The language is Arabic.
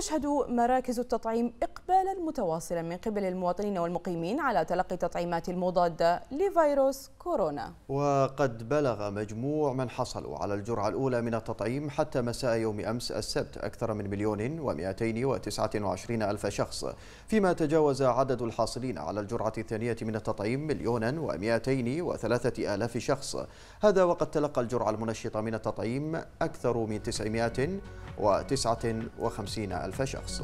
تشهد مراكز التطعيم إقبالا متواصلا من قبل المواطنين والمقيمين على تلقي التطعيمات المضادة لفيروس كورونا وقد بلغ مجموع من حصلوا على الجرعة الأولى من التطعيم حتى مساء يوم أمس السبت أكثر من مليون ومئتين وتسعة وعشرين ألف شخص فيما تجاوز عدد الحاصلين على الجرعة الثانية من التطعيم مليونا ومئتين وثلاثة آلاف شخص هذا وقد تلقى الجرعة المنشطة من التطعيم أكثر من تسعمائة وتسعة وخمسين ألف شخص